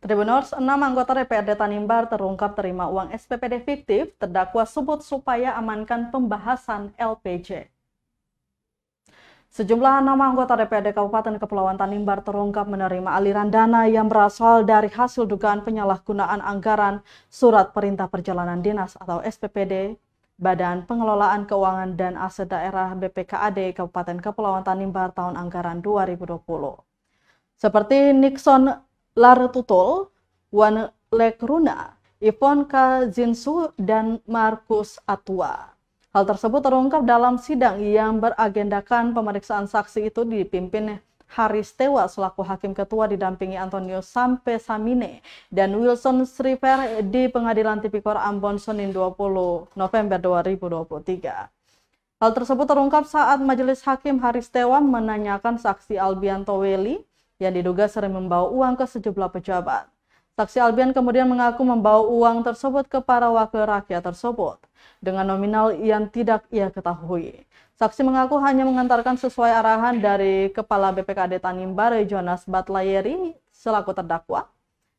Tribunors, enam anggota DPRD Tanimbar terungkap terima uang SPPD fiktif, terdakwa sebut supaya amankan pembahasan LPJ. Sejumlah nama anggota DPRD Kabupaten Kepulauan Tanimbar terungkap menerima aliran dana yang berasal dari hasil dugaan penyalahgunaan anggaran Surat Perintah Perjalanan Dinas atau SPPD Badan Pengelolaan Keuangan dan Aset Daerah BPKAD Kabupaten Kepulauan Tanimbar tahun anggaran 2020. Seperti Nixon Tutul, Wan Lekruna, Ivonka Jinsu, dan Markus Atua. Hal tersebut terungkap dalam sidang yang beragendakan pemeriksaan saksi itu dipimpin Haris Tewa selaku Hakim Ketua didampingi Antonio Sampe Samine dan Wilson Sriver di Pengadilan Tipikor Ambon Senin 20 November 2023. Hal tersebut terungkap saat Majelis Hakim Haris Tewa menanyakan saksi Albianto Weli yang diduga sering membawa uang ke sejumlah pejabat. Saksi Albian kemudian mengaku membawa uang tersebut ke para wakil rakyat tersebut dengan nominal yang tidak ia ketahui. Saksi mengaku hanya mengantarkan sesuai arahan dari Kepala BPKD Tanimbar Jonas Batlayeri selaku terdakwa,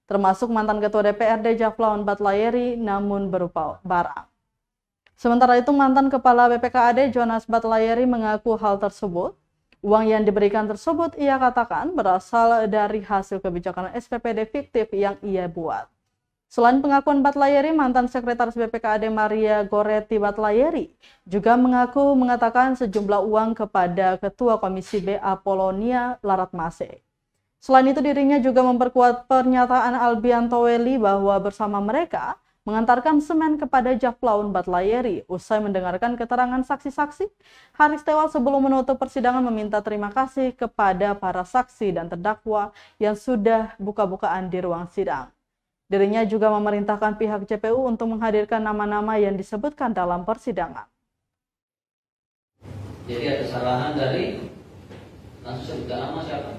termasuk mantan Ketua DPRD Jaflawan Batlayeri namun berupa barang. Sementara itu mantan Kepala BPKAD Jonas Batlayeri mengaku hal tersebut Uang yang diberikan tersebut ia katakan berasal dari hasil kebijakan SPPD fiktif yang ia buat. Selain pengakuan Batlayeri, mantan sekretaris BPKAD Maria Goretti Batlayeri juga mengaku mengatakan sejumlah uang kepada Ketua Komisi B Apolonia Mase. Selain itu dirinya juga memperkuat pernyataan Albian Toweli bahwa bersama mereka mengantarkan semen kepada Jaflaun Batlayeri. Usai mendengarkan keterangan saksi-saksi, Haris Tewal sebelum menutup persidangan meminta terima kasih kepada para saksi dan terdakwa yang sudah buka-bukaan di ruang sidang. Dirinya juga memerintahkan pihak JPU untuk menghadirkan nama-nama yang disebutkan dalam persidangan. Jadi ada kesalahan dari langsung sebutkan nama siapa?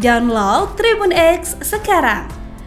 Download Tribun X sekarang